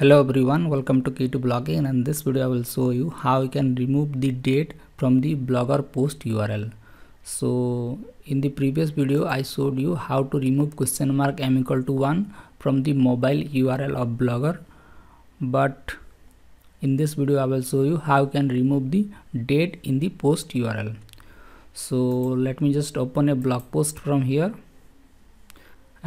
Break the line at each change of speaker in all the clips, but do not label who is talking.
hello everyone welcome to k2 blogging and in this video i will show you how you can remove the date from the blogger post url so in the previous video i showed you how to remove question mark m equal to 1 from the mobile url of blogger but in this video i will show you how you can remove the date in the post url so let me just open a blog post from here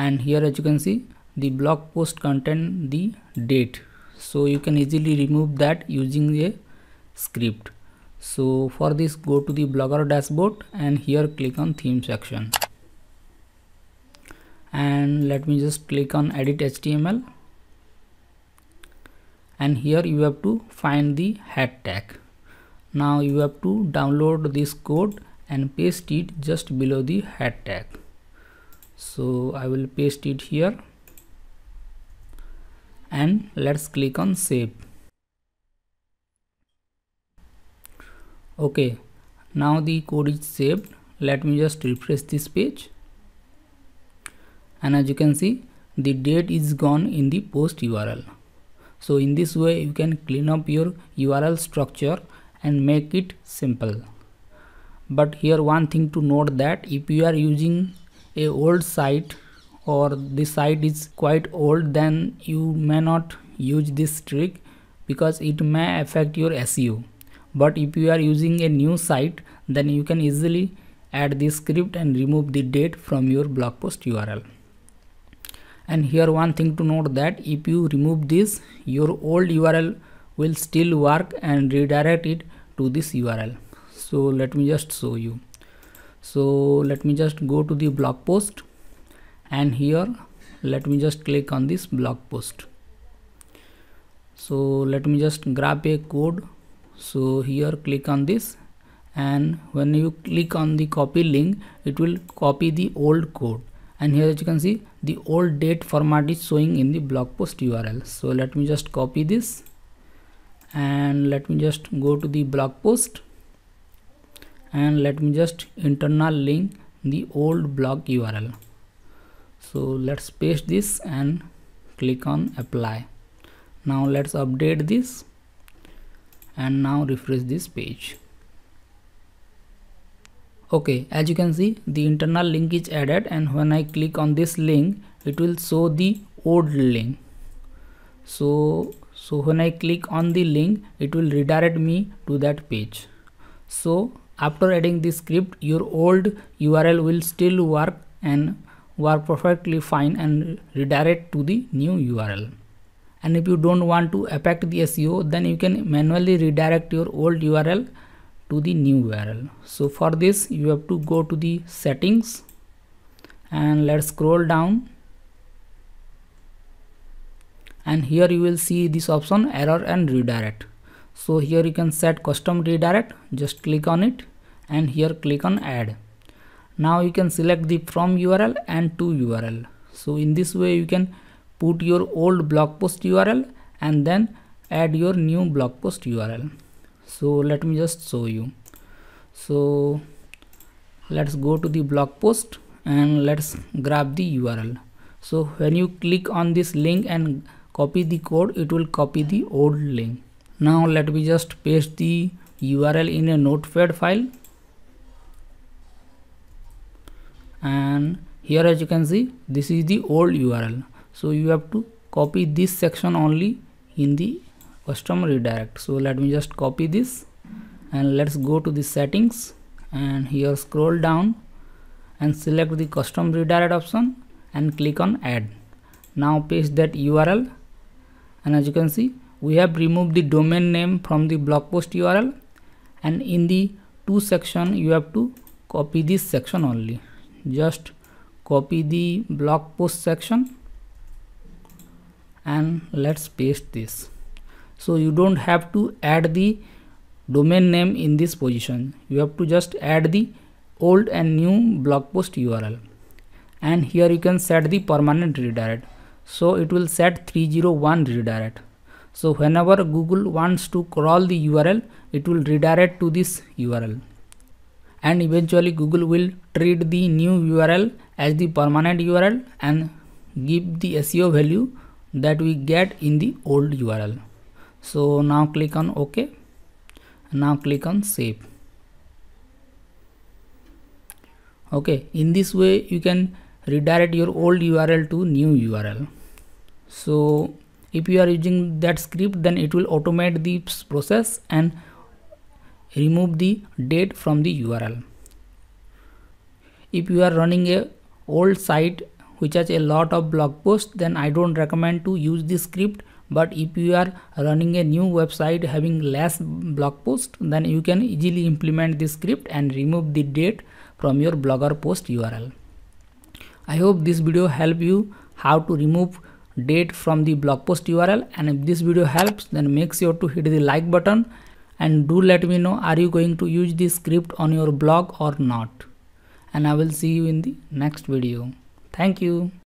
and here as you can see the blog post contain the date so you can easily remove that using a script so for this go to the blogger dashboard and here click on theme section and let me just click on edit html and here you have to find the head tag now you have to download this code and paste it just below the head tag so i will paste it here and let's click on save okay now the code is saved let me just refresh this page and as you can see the date is gone in the post url so in this way you can clean up your url structure and make it simple but here one thing to note that if you are using a old site or the site is quite old then you may not use this trick because it may affect your SEO but if you are using a new site then you can easily add this script and remove the date from your blog post URL and here one thing to note that if you remove this your old URL will still work and redirect it to this URL so let me just show you so let me just go to the blog post and here let me just click on this blog post so let me just grab a code so here click on this and when you click on the copy link it will copy the old code and here as you can see the old date format is showing in the blog post url so let me just copy this and let me just go to the blog post and let me just internal link the old blog url so let's paste this and click on apply now let's update this and now refresh this page okay as you can see the internal link is added and when i click on this link it will show the old link so so when i click on the link it will redirect me to that page so after adding this script your old url will still work and work perfectly fine and redirect to the new URL. And if you don't want to affect the SEO, then you can manually redirect your old URL to the new URL. So for this, you have to go to the settings and let's scroll down. And here you will see this option error and redirect. So here you can set custom redirect, just click on it and here click on add now you can select the from url and to url so in this way you can put your old blog post url and then add your new blog post url so let me just show you so let's go to the blog post and let's grab the url so when you click on this link and copy the code it will copy the old link now let me just paste the url in a notepad file and here as you can see this is the old url so you have to copy this section only in the custom redirect so let me just copy this and let's go to the settings and here scroll down and select the custom redirect option and click on add now paste that url and as you can see we have removed the domain name from the blog post url and in the two section you have to copy this section only just copy the blog post section and let's paste this so you don't have to add the domain name in this position you have to just add the old and new blog post url and here you can set the permanent redirect so it will set 301 redirect so whenever google wants to crawl the url it will redirect to this url and eventually Google will treat the new URL as the permanent URL and give the SEO value that we get in the old URL. So now click on OK. Now click on save. Okay, in this way you can redirect your old URL to new URL. So if you are using that script then it will automate the process and remove the date from the url if you are running a old site which has a lot of blog posts then i don't recommend to use this script but if you are running a new website having less blog posts then you can easily implement this script and remove the date from your blogger post url i hope this video help you how to remove date from the blog post url and if this video helps then make sure to hit the like button and do let me know are you going to use this script on your blog or not and I will see you in the next video. Thank you.